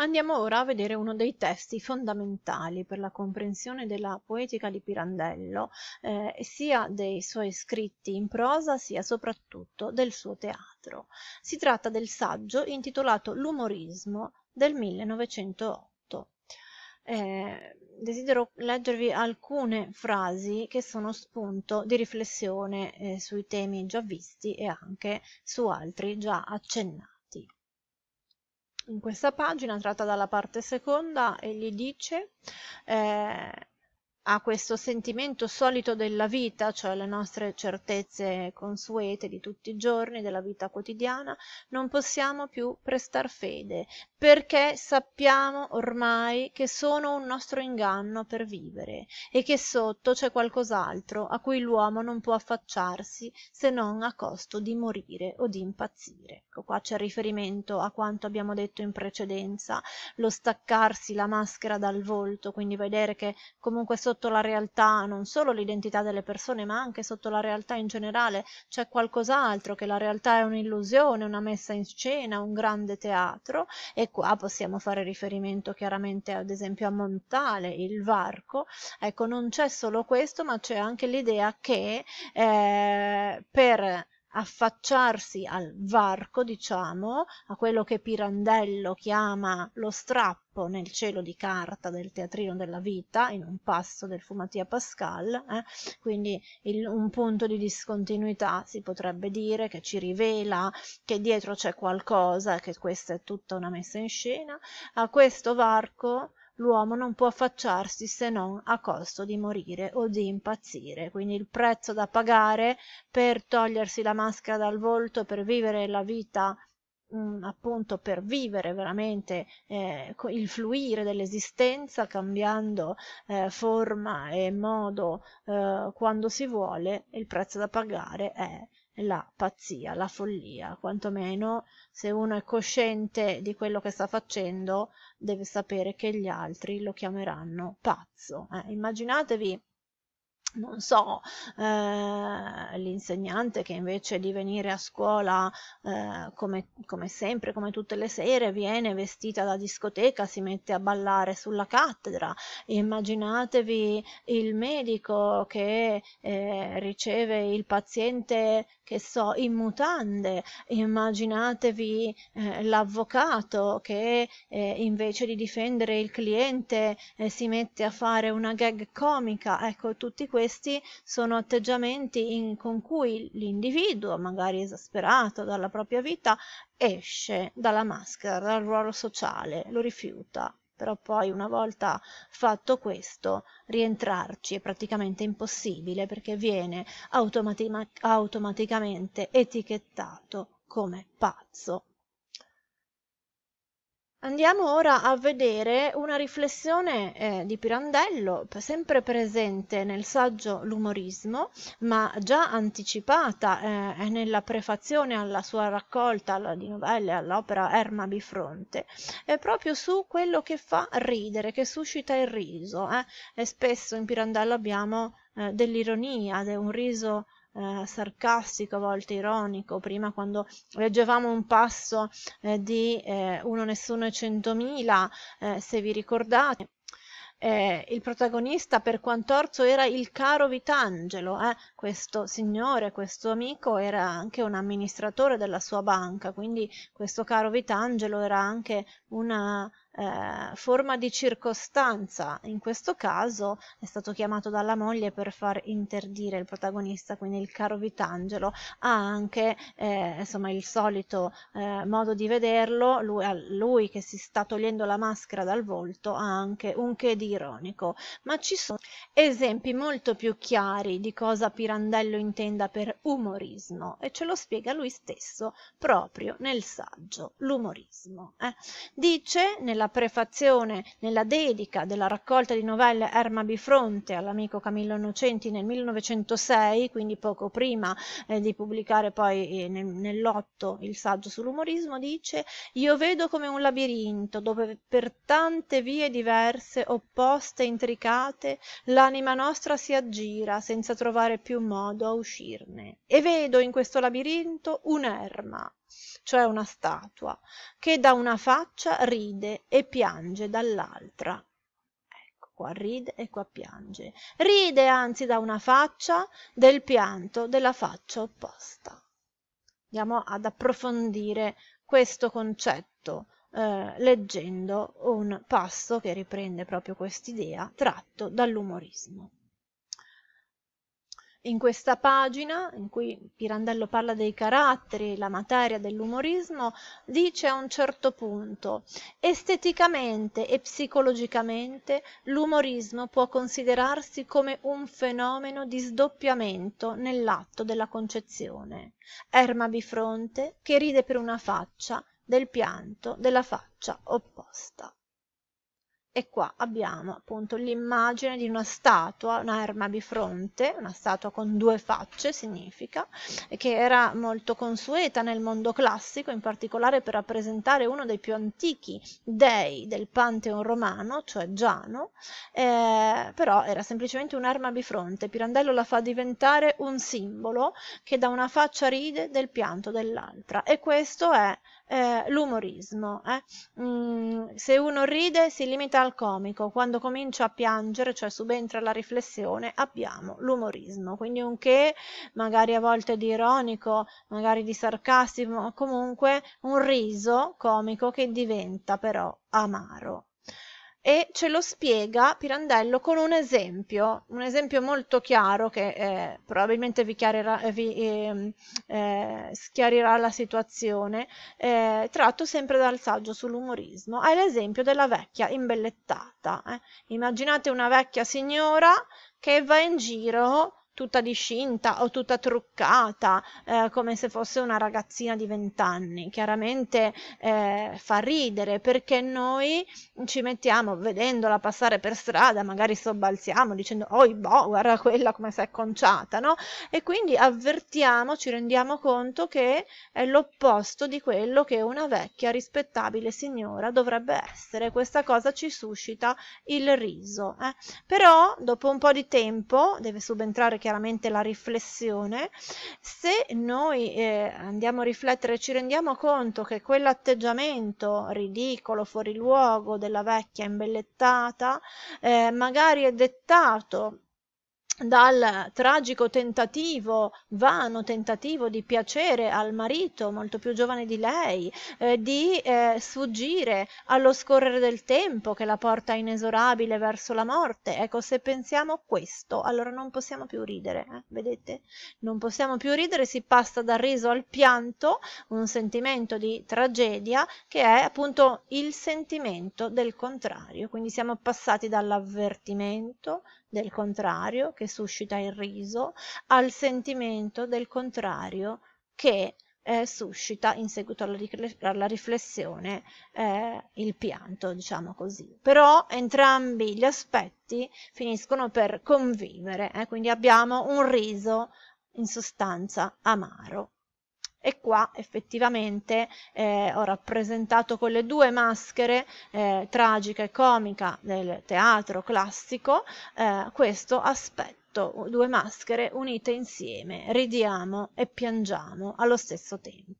Andiamo ora a vedere uno dei testi fondamentali per la comprensione della poetica di Pirandello, eh, sia dei suoi scritti in prosa sia soprattutto del suo teatro. Si tratta del saggio intitolato L'umorismo del 1908. Eh, desidero leggervi alcune frasi che sono spunto di riflessione eh, sui temi già visti e anche su altri già accennati in questa pagina tratta dalla parte seconda e gli dice eh, a questo sentimento solito della vita, cioè le nostre certezze consuete di tutti i giorni, della vita quotidiana, non possiamo più prestar fede, perché sappiamo ormai che sono un nostro inganno per vivere e che sotto c'è qualcos'altro a cui l'uomo non può affacciarsi se non a costo di morire o di impazzire. Ecco, qua c'è riferimento a quanto abbiamo detto in precedenza, lo staccarsi la maschera dal volto, quindi vedere che comunque sotto sotto la realtà, non solo l'identità delle persone, ma anche sotto la realtà in generale, c'è qualcos'altro, che la realtà è un'illusione, una messa in scena, un grande teatro, e qua possiamo fare riferimento chiaramente ad esempio a Montale, il varco, ecco non c'è solo questo, ma c'è anche l'idea che eh, per affacciarsi al varco, diciamo, a quello che Pirandello chiama lo strappo nel cielo di carta del teatrino della vita, in un passo del Fumatia Pascal, eh? quindi il, un punto di discontinuità si potrebbe dire che ci rivela che dietro c'è qualcosa, che questa è tutta una messa in scena, a questo varco l'uomo non può affacciarsi se non a costo di morire o di impazzire, quindi il prezzo da pagare per togliersi la maschera dal volto, per vivere la vita mm, appunto per vivere veramente eh, il fluire dell'esistenza cambiando eh, forma e modo eh, quando si vuole il prezzo da pagare è la pazzia, la follia, quantomeno se uno è cosciente di quello che sta facendo deve sapere che gli altri lo chiameranno pazzo. Eh, immaginatevi non so, eh, l'insegnante che invece di venire a scuola eh, come, come, sempre, come tutte le sere, viene vestita da discoteca, si mette a ballare sulla cattedra. Immaginatevi il medico che eh, riceve il paziente, che so, in mutande. Immaginatevi eh, l'avvocato che eh, invece di difendere il cliente eh, si mette a fare una gag comica. Ecco, tutti questi questi sono atteggiamenti in, con cui l'individuo, magari esasperato dalla propria vita, esce dalla maschera, dal ruolo sociale, lo rifiuta. Però poi una volta fatto questo, rientrarci è praticamente impossibile perché viene automatic automaticamente etichettato come pazzo Andiamo ora a vedere una riflessione eh, di Pirandello, sempre presente nel saggio L'umorismo, ma già anticipata eh, nella prefazione alla sua raccolta alla, di novelle all'opera Erma Bifronte, eh, proprio su quello che fa ridere, che suscita il riso. Eh. E spesso in Pirandello abbiamo eh, dell'ironia, de un riso eh, sarcastico, a volte ironico, prima quando leggevamo un passo eh, di eh, Uno Nessuno e Centomila, eh, se vi ricordate, eh, il protagonista per quant'orzo era il caro Vitangelo, eh? questo signore, questo amico era anche un amministratore della sua banca, quindi questo caro Vitangelo era anche una eh, forma di circostanza, in questo caso è stato chiamato dalla moglie per far interdire il protagonista, quindi il caro Vitangelo, ha anche eh, insomma, il solito eh, modo di vederlo, lui, lui, che si sta togliendo la maschera dal volto ha anche un che di ironico, ma ci sono esempi molto più chiari di cosa Pirandello intenda per umorismo e ce lo spiega lui stesso proprio nel saggio L'umorismo. Eh. Dice nella prefazione, nella dedica della raccolta di novelle Erma Bifronte all'amico Camillo Innocenti nel 1906, quindi poco prima eh, di pubblicare poi eh, nell'otto il saggio sull'umorismo, dice «Io vedo come un labirinto dove per tante vie diverse, opposte, intricate, l'anima nostra si aggira senza trovare più modo a uscirne. E vedo in questo labirinto un'erma, cioè una statua, che da una faccia ride e piange dall'altra. Ecco, qua ride e qua piange. Ride anzi da una faccia del pianto della faccia opposta. Andiamo ad approfondire questo concetto eh, leggendo un passo che riprende proprio quest'idea tratto dall'umorismo in questa pagina, in cui Pirandello parla dei caratteri, la materia dell'umorismo, dice a un certo punto esteticamente e psicologicamente l'umorismo può considerarsi come un fenomeno di sdoppiamento nell'atto della concezione. Erma bifronte che ride per una faccia del pianto della faccia opposta e qua abbiamo appunto l'immagine di una statua, un'arma bifronte, una statua con due facce significa, che era molto consueta nel mondo classico, in particolare per rappresentare uno dei più antichi dei del Pantheon romano, cioè Giano, eh, però era semplicemente un'arma bifronte, Pirandello la fa diventare un simbolo che da una faccia ride del pianto dell'altra e questo è eh, l'umorismo. Eh? Mm, se uno ride si limita al comico, quando comincia a piangere, cioè subentra la riflessione, abbiamo l'umorismo. Quindi un che magari a volte di ironico, magari di sarcastico, ma comunque un riso comico che diventa però amaro e ce lo spiega Pirandello con un esempio, un esempio molto chiaro che eh, probabilmente vi, chiarirà, vi eh, eh, schiarirà la situazione, eh, tratto sempre dal saggio sull'umorismo, è l'esempio della vecchia imbellettata. Eh. Immaginate una vecchia signora che va in giro tutta discinta o tutta truccata, eh, come se fosse una ragazzina di vent'anni. Chiaramente eh, fa ridere perché noi ci mettiamo vedendola passare per strada, magari sobbalziamo dicendo oi boh, guarda quella come si è conciata, no? E quindi avvertiamo, ci rendiamo conto che è l'opposto di quello che una vecchia rispettabile signora dovrebbe essere. Questa cosa ci suscita il riso. Eh? Però dopo un po' di tempo deve subentrare chiaramente chiaramente la riflessione, se noi eh, andiamo a riflettere ci rendiamo conto che quell'atteggiamento ridicolo, fuori luogo della vecchia imbellettata, eh, magari è dettato dal tragico tentativo, vano tentativo di piacere al marito, molto più giovane di lei, eh, di eh, sfuggire allo scorrere del tempo che la porta inesorabile verso la morte. Ecco, se pensiamo a questo, allora non possiamo più ridere, eh? vedete? Non possiamo più ridere, si passa dal riso al pianto, un sentimento di tragedia che è appunto il sentimento del contrario. Quindi siamo passati dall'avvertimento del contrario che suscita il riso al sentimento del contrario che eh, suscita in seguito alla, alla riflessione eh, il pianto, diciamo così. Però entrambi gli aspetti finiscono per convivere, eh, quindi abbiamo un riso in sostanza amaro e qua effettivamente eh, ho rappresentato con le due maschere eh, tragica e comica del teatro classico eh, questo aspetto, due maschere unite insieme, ridiamo e piangiamo allo stesso tempo.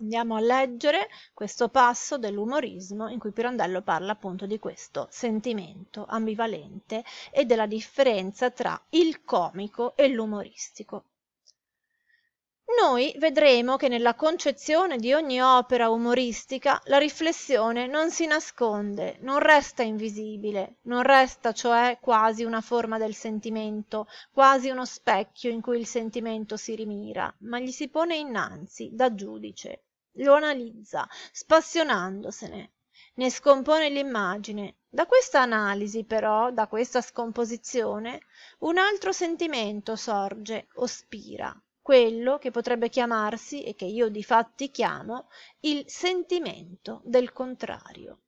Andiamo a leggere questo passo dell'umorismo in cui Pirandello parla appunto di questo sentimento ambivalente e della differenza tra il comico e l'umoristico noi vedremo che nella concezione di ogni opera umoristica la riflessione non si nasconde, non resta invisibile, non resta cioè quasi una forma del sentimento, quasi uno specchio in cui il sentimento si rimira, ma gli si pone innanzi, da giudice, lo analizza, spassionandosene, ne scompone l'immagine. Da questa analisi, però, da questa scomposizione, un altro sentimento sorge, ospira, quello che potrebbe chiamarsi, e che io di fatti chiamo, il sentimento del contrario.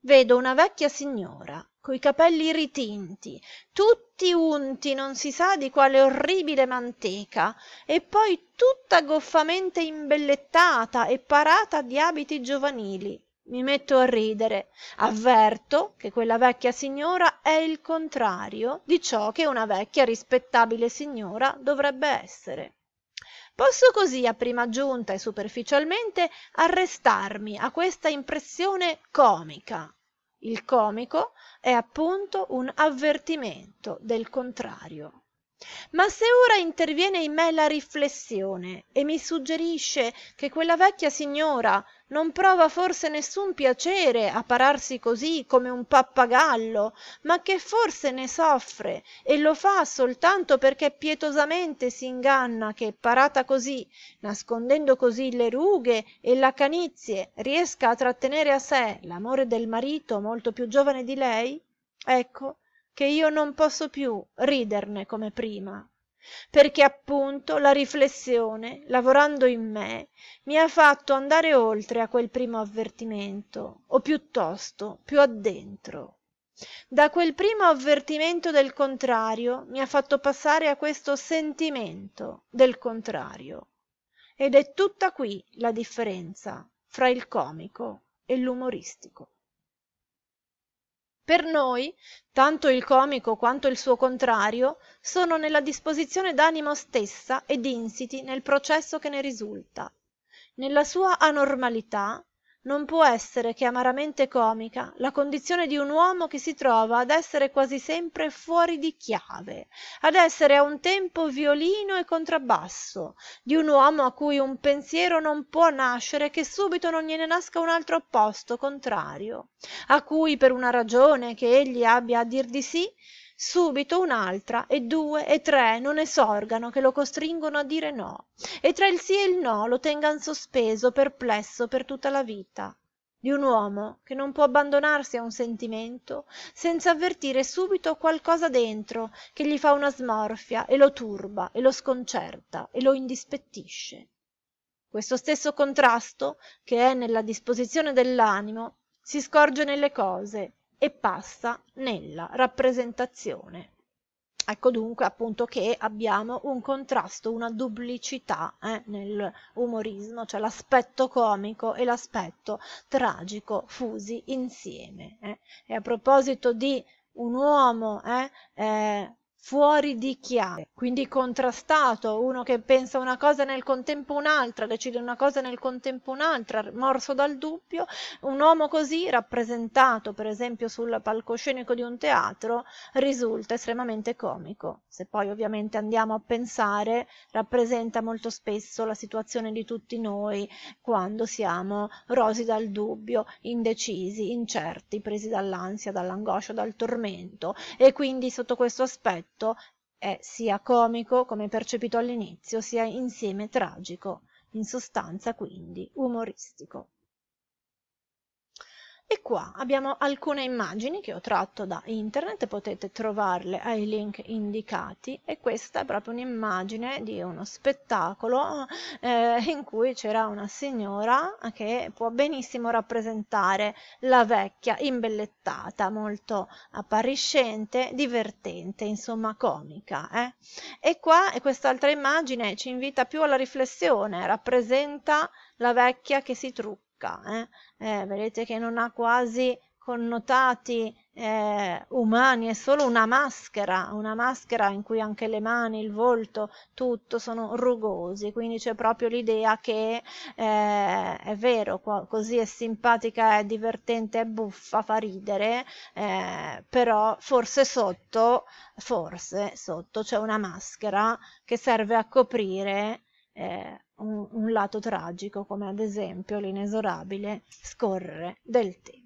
Vedo una vecchia signora, coi capelli ritinti, tutti unti non si sa di quale orribile manteca, e poi tutta goffamente imbellettata e parata di abiti giovanili, mi metto a ridere. Avverto che quella vecchia signora è il contrario di ciò che una vecchia rispettabile signora dovrebbe essere. Posso così a prima giunta e superficialmente arrestarmi a questa impressione comica. Il comico è appunto un avvertimento del contrario. Ma se ora interviene in me la riflessione e mi suggerisce che quella vecchia signora non prova forse nessun piacere a pararsi così come un pappagallo ma che forse ne soffre e lo fa soltanto perché pietosamente si inganna che parata così nascondendo così le rughe e la canizie, riesca a trattenere a sé l'amore del marito molto più giovane di lei ecco che io non posso più riderne come prima perché appunto la riflessione, lavorando in me, mi ha fatto andare oltre a quel primo avvertimento, o piuttosto più addentro. Da quel primo avvertimento del contrario mi ha fatto passare a questo sentimento del contrario. Ed è tutta qui la differenza fra il comico e l'umoristico. Per noi, tanto il comico quanto il suo contrario sono nella disposizione d'animo stessa ed insiti nel processo che ne risulta. Nella sua anormalità non può essere che amaramente comica la condizione di un uomo che si trova ad essere quasi sempre fuori di chiave ad essere a un tempo violino e contrabbasso di un uomo a cui un pensiero non può nascere che subito non gliene nasca un altro opposto contrario a cui per una ragione che egli abbia a dir di sì subito un'altra e due e tre non esorgano che lo costringono a dire no e tra il sì e il no lo tengan sospeso perplesso per tutta la vita di un uomo che non può abbandonarsi a un sentimento senza avvertire subito qualcosa dentro che gli fa una smorfia e lo turba e lo sconcerta e lo indispettisce questo stesso contrasto che è nella disposizione dell'animo si scorge nelle cose e passa nella rappresentazione. Ecco dunque appunto che abbiamo un contrasto, una duplicità eh, nell'umorismo, cioè l'aspetto comico e l'aspetto tragico fusi insieme. Eh. E a proposito di un uomo eh, eh fuori di chiave, quindi contrastato, uno che pensa una cosa nel contempo un'altra, decide una cosa nel contempo un'altra, morso dal dubbio, un uomo così rappresentato per esempio sul palcoscenico di un teatro risulta estremamente comico. Se poi ovviamente andiamo a pensare, rappresenta molto spesso la situazione di tutti noi quando siamo rosi dal dubbio, indecisi, incerti, presi dall'ansia, dall'angoscia, dal tormento e quindi sotto questo aspetto tutto è sia comico, come percepito all'inizio, sia insieme tragico, in sostanza quindi umoristico. E qua abbiamo alcune immagini che ho tratto da internet, potete trovarle ai link indicati e questa è proprio un'immagine di uno spettacolo eh, in cui c'era una signora che può benissimo rappresentare la vecchia imbellettata, molto appariscente, divertente, insomma comica. Eh? E qua e quest'altra immagine ci invita più alla riflessione, rappresenta la vecchia che si trucca eh? Eh, vedete che non ha quasi connotati eh, umani, è solo una maschera, una maschera in cui anche le mani, il volto, tutto sono rugosi, quindi c'è proprio l'idea che eh, è vero, così è simpatica, è divertente, è buffa, fa ridere, eh, però forse sotto, forse sotto c'è una maschera che serve a coprire eh, un, un lato tragico come ad esempio l'inesorabile scorrere del tempo.